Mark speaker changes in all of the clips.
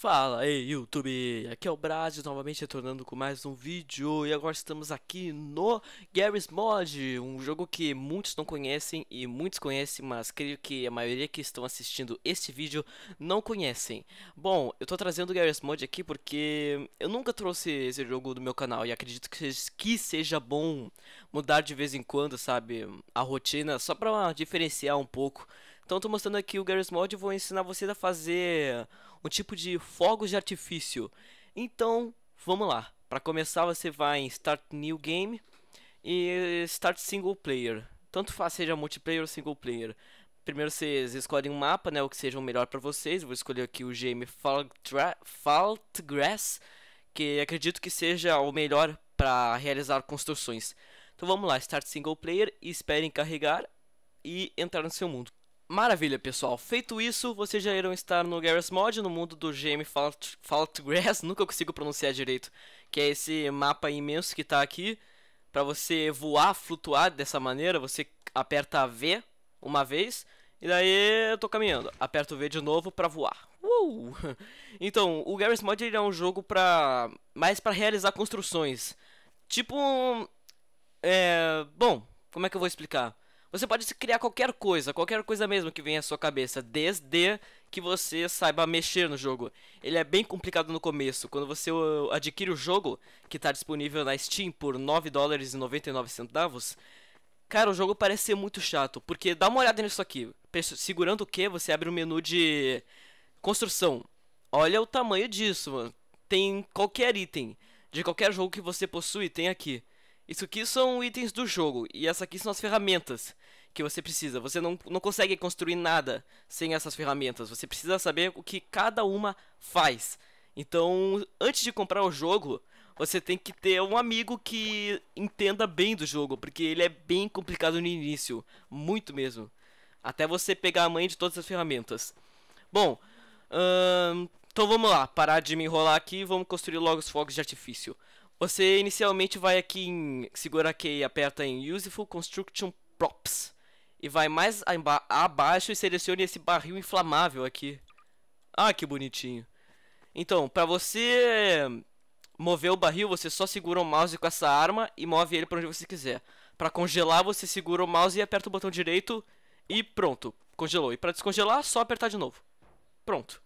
Speaker 1: Fala aí YouTube, aqui é o Brasil novamente retornando com mais um vídeo e agora estamos aqui no Garry's Mod, um jogo que muitos não conhecem e muitos conhecem, mas creio que a maioria que estão assistindo este vídeo não conhecem. Bom, eu estou trazendo o Garry's Mod aqui porque eu nunca trouxe esse jogo do meu canal e acredito que seja bom mudar de vez em quando, sabe, a rotina só para diferenciar um pouco. Então estou mostrando aqui o Garry's Mod e vou ensinar vocês a fazer um tipo de fogos de artifício. Então, vamos lá. Para começar, você vai em Start New Game e Start Single Player. Tanto faz seja multiplayer ou single player. Primeiro vocês escolhem um mapa, né, o que seja o melhor para vocês. vou escolher aqui o GM Grass, que acredito que seja o melhor para realizar construções. Então vamos lá, Start Single Player, esperem carregar e entrar no seu mundo. Maravilha, pessoal. Feito isso, vocês já irão estar no Garrus Mod, no mundo do GM Faltgrass, nunca consigo pronunciar direito, que é esse mapa imenso que está aqui. Para você voar, flutuar dessa maneira, você aperta V uma vez, e daí eu estou caminhando. Aperto V de novo para voar. Uh! Então, o Garrus Mod é um jogo pra... mais para realizar construções. Tipo É... Bom, como é que eu vou explicar? Você pode criar qualquer coisa, qualquer coisa mesmo que venha à sua cabeça, desde que você saiba mexer no jogo. Ele é bem complicado no começo. Quando você uh, adquire o jogo, que está disponível na Steam por 9 dólares e 99 centavos, cara, o jogo parece ser muito chato, porque dá uma olhada nisso aqui. Segurando o que, você abre o um menu de construção. Olha o tamanho disso, mano. Tem qualquer item de qualquer jogo que você possui, tem aqui. Isso aqui são itens do jogo, e essas aqui são as ferramentas que você precisa. Você não, não consegue construir nada sem essas ferramentas, você precisa saber o que cada uma faz. Então, antes de comprar o jogo, você tem que ter um amigo que entenda bem do jogo, porque ele é bem complicado no início, muito mesmo. Até você pegar a mãe de todas as ferramentas. Bom, hum, então vamos lá, parar de me enrolar aqui e vamos construir logo os fogos de artifício. Você inicialmente vai aqui em segura aqui e aperta em Useful Construction Props. E vai mais abaixo e selecione esse barril inflamável aqui. Ah, que bonitinho. Então, para você eh, mover o barril, você só segura o mouse com essa arma e move ele para onde você quiser. Para congelar, você segura o mouse e aperta o botão direito e pronto, congelou. E para descongelar, só apertar de novo. Pronto.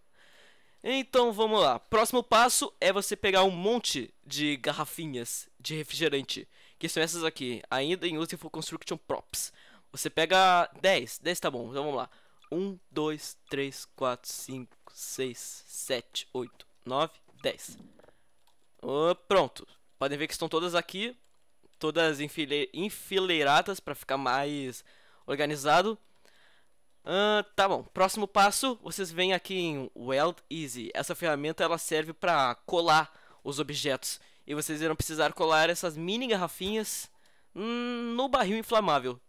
Speaker 1: Então vamos lá. Próximo passo é você pegar um monte de garrafinhas de refrigerante, que são essas aqui, ainda em uso for construction props. Você pega 10, 10 tá bom, então vamos lá. 1, 2, 3, 4, 5, 6, 7, 8, 9, 10. pronto. Podem ver que estão todas aqui, todas enfile enfileiradas para ficar mais organizado. Uh, tá bom, próximo passo, vocês vêm aqui em Weld Easy. Essa ferramenta ela serve para colar os objetos. E vocês irão precisar colar essas mini garrafinhas hum, no barril inflamável.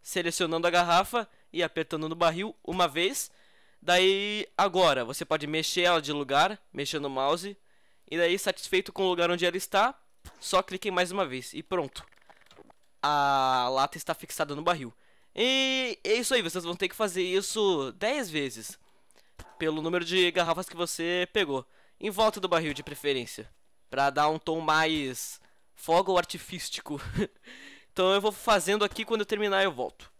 Speaker 1: Selecionando a garrafa e apertando no barril uma vez. Daí, agora, você pode mexer ela de lugar, mexendo o mouse. E daí, satisfeito com o lugar onde ela está, só clique mais uma vez e pronto. A lata está fixada no barril. E é isso aí, vocês vão ter que fazer isso 10 vezes. Pelo número de garrafas que você pegou. Em volta do barril de preferência. Pra dar um tom mais fogo artifístico. então eu vou fazendo aqui, quando eu terminar eu volto.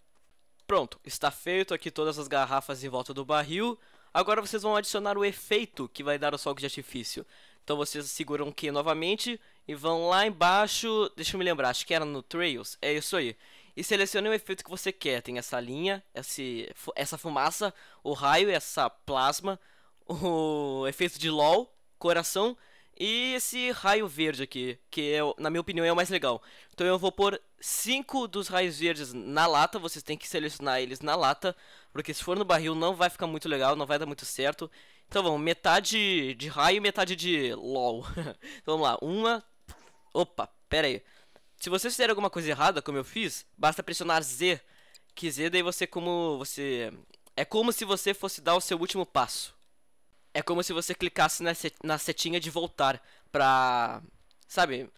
Speaker 1: Pronto, está feito aqui todas as garrafas em volta do barril. Agora vocês vão adicionar o efeito que vai dar o fogo de artifício. Então vocês seguram o Q novamente e vão lá embaixo. Deixa eu me lembrar, acho que era no Trails. É isso aí e selecione o efeito que você quer. Tem essa linha, esse, essa fumaça, o raio, essa plasma, o efeito de LOL, coração e esse raio verde aqui, que é, na minha opinião é o mais legal. Então eu vou pôr 5 dos raios verdes na lata, vocês têm que selecionar eles na lata, porque se for no barril não vai ficar muito legal, não vai dar muito certo. Então vamos, metade de raio e metade de LOL. então, vamos lá, uma... Opa, pera aí. Se você fizer alguma coisa errada, como eu fiz, basta pressionar Z, que Z daí você como você é como se você fosse dar o seu último passo. É como se você clicasse na setinha de voltar pra, sabe,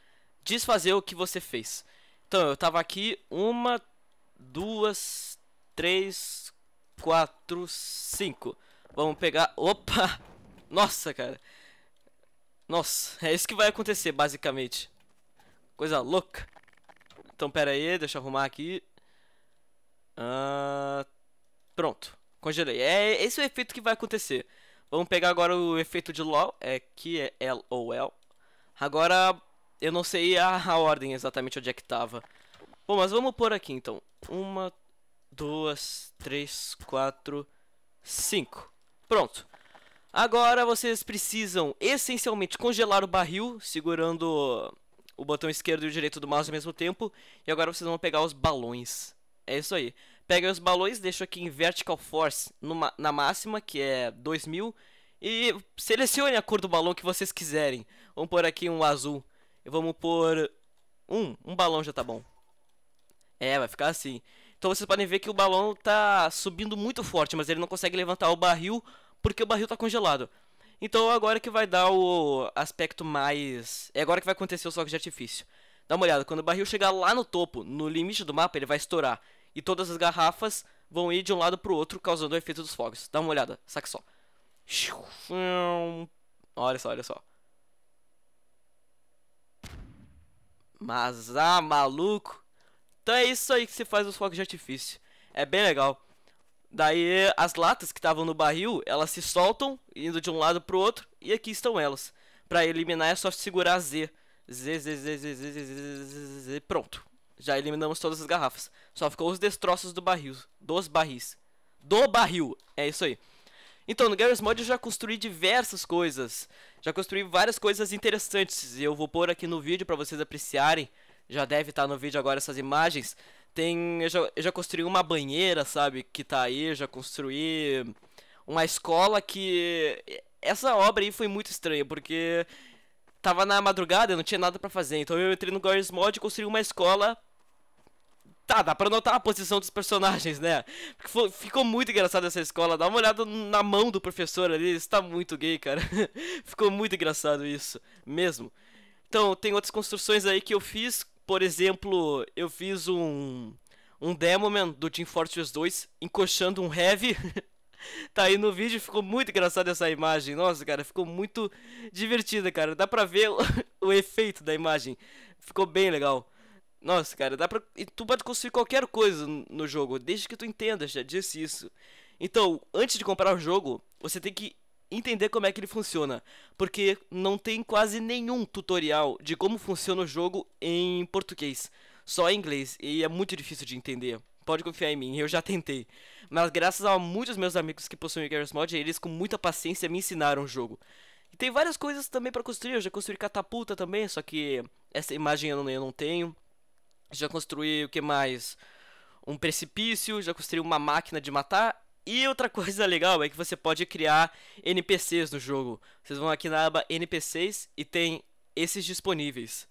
Speaker 1: desfazer o que você fez. Então, eu tava aqui uma, duas, três, quatro, cinco. Vamos pegar... Opa! Nossa, cara. Nossa, é isso que vai acontecer, basicamente. Coisa louca. Então pera aí, deixa eu arrumar aqui. Uh, pronto, congelei. É esse é o efeito que vai acontecer. Vamos pegar agora o efeito de LOL, é que é L ou L. Agora eu não sei a, a ordem exatamente onde é que tava. Bom, mas vamos por aqui então. Uma, duas, três, quatro, cinco. Pronto. Agora vocês precisam essencialmente congelar o barril, segurando o botão esquerdo e o direito do mouse ao mesmo tempo. E agora vocês vão pegar os balões. É isso aí. Pega os balões, deixa aqui em Vertical Force numa, na máxima, que é 2000. E selecione a cor do balão que vocês quiserem. Vamos pôr aqui um azul. E vamos pôr... Um, um balão já tá bom. É, vai ficar assim. Então vocês podem ver que o balão tá subindo muito forte, mas ele não consegue levantar o barril porque o barril tá congelado. Então agora que vai dar o aspecto mais. É agora que vai acontecer o soco de artifício. Dá uma olhada, quando o barril chegar lá no topo, no limite do mapa, ele vai estourar. E todas as garrafas vão ir de um lado pro outro, causando o efeito dos fogos. Dá uma olhada, saca só. Olha só, olha só. Mas, ah, maluco. Então é isso aí que se faz os fogos de artifício. É bem legal. Daí as latas que estavam no barril, elas se soltam, indo de um lado pro outro, e aqui estão elas. Para eliminar é só segurar Z. Z, Z, Z, Z, Z, Z, Z, Z, Z, pronto. Já eliminamos todas as garrafas. Só ficou os destroços do barril, dos barris. Do barril, é isso aí. Então, no Garry's Mod eu já construí diversas coisas. Já construí várias coisas interessantes. Eu vou pôr aqui no vídeo para vocês apreciarem. Já deve estar no vídeo agora essas imagens tem. Eu já, eu já construí uma banheira, sabe? Que tá aí, já construí uma escola que. Essa obra aí foi muito estranha, porque tava na madrugada, não tinha nada para fazer. Então eu entrei no Guardians Mod e construí uma escola. Tá, dá pra notar a posição dos personagens, né? ficou muito engraçado essa escola. Dá uma olhada na mão do professor ali, está muito gay, cara. ficou muito engraçado isso, mesmo. Então, tem outras construções aí que eu fiz por exemplo, eu fiz um, um Demoman do Team Fortress 2 encoxando um Heavy. tá aí no vídeo, ficou muito engraçado essa imagem. Nossa, cara, ficou muito divertida, cara. Dá pra ver o, o efeito da imagem. Ficou bem legal. Nossa, cara, dá pra. E tu pode construir qualquer coisa no jogo, desde que tu entenda, já disse isso. Então, antes de comprar o jogo, você tem que entender como é que ele funciona, porque não tem quase nenhum tutorial de como funciona o jogo em português, só em inglês, e é muito difícil de entender. Pode confiar em mim, eu já tentei. Mas graças a muitos meus amigos que possuem Garry's Mod, eles com muita paciência me ensinaram o jogo. E tem várias coisas também para construir, eu já construí catapulta também, só que essa imagem eu não, eu não tenho. Já construí o que mais? Um precipício, já construí uma máquina de matar e outra coisa legal é que você pode criar NPCs no jogo. Vocês vão aqui na aba NPCs e tem esses disponíveis.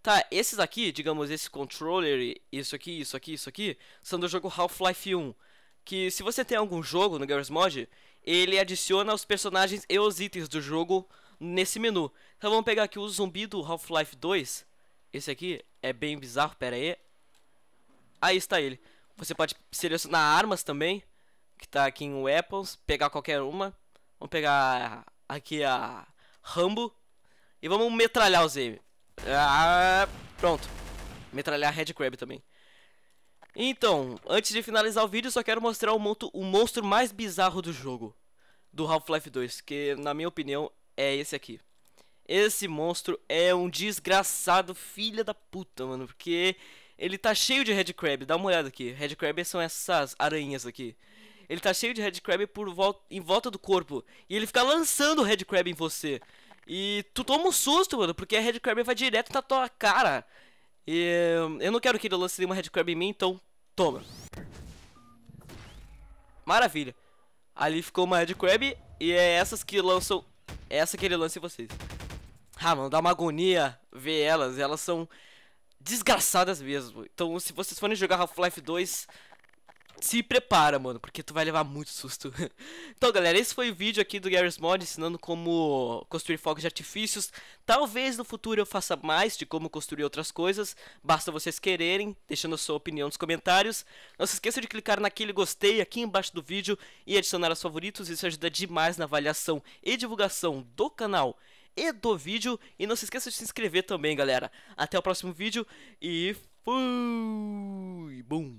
Speaker 1: Tá, esses aqui, digamos, esse controller, isso aqui, isso aqui, isso aqui, são do jogo Half-Life 1. Que se você tem algum jogo no Garry's Mod, ele adiciona os personagens e os itens do jogo nesse menu. Então vamos pegar aqui o zumbi do Half-Life 2. Esse aqui é bem bizarro, pera aí. Aí está ele. Você pode selecionar armas também que tá aqui em Weapons, pegar qualquer uma. Vamos pegar aqui a Rambo e vamos metralhar os M. Ah, pronto. Metralhar a Red Crab também. Então, antes de finalizar o vídeo, só quero mostrar o, monto, o monstro mais bizarro do jogo. Do Half-Life 2, que na minha opinião é esse aqui. Esse monstro é um desgraçado filha da puta, mano. Porque ele tá cheio de Red Crab. Dá uma olhada aqui. Red Crab são essas aranhas aqui. Ele tá cheio de Red Crab por em volta do corpo. E ele fica lançando Red Crab em você. E tu toma um susto, mano, porque a Red Crab vai direto na tua cara. E eu não quero que ele lance nenhuma Red Crab em mim, então toma. Maravilha. Ali ficou uma Red Crab e é essas que lançam... É essa que ele lança em vocês. Ah, mano, dá uma agonia ver elas. Elas são desgraçadas mesmo. Então, se vocês forem jogar Half-Life 2, se prepara, mano, porque tu vai levar muito susto. então, galera, esse foi o vídeo aqui do Garry's Mod ensinando como construir fogos de artifícios. Talvez no futuro eu faça mais de como construir outras coisas. Basta vocês quererem, deixando a sua opinião nos comentários. Não se esqueça de clicar naquele gostei aqui embaixo do vídeo e adicionar aos favoritos. Isso ajuda demais na avaliação e divulgação do canal e do vídeo. E não se esqueça de se inscrever também, galera. Até o próximo vídeo e fui! Bum!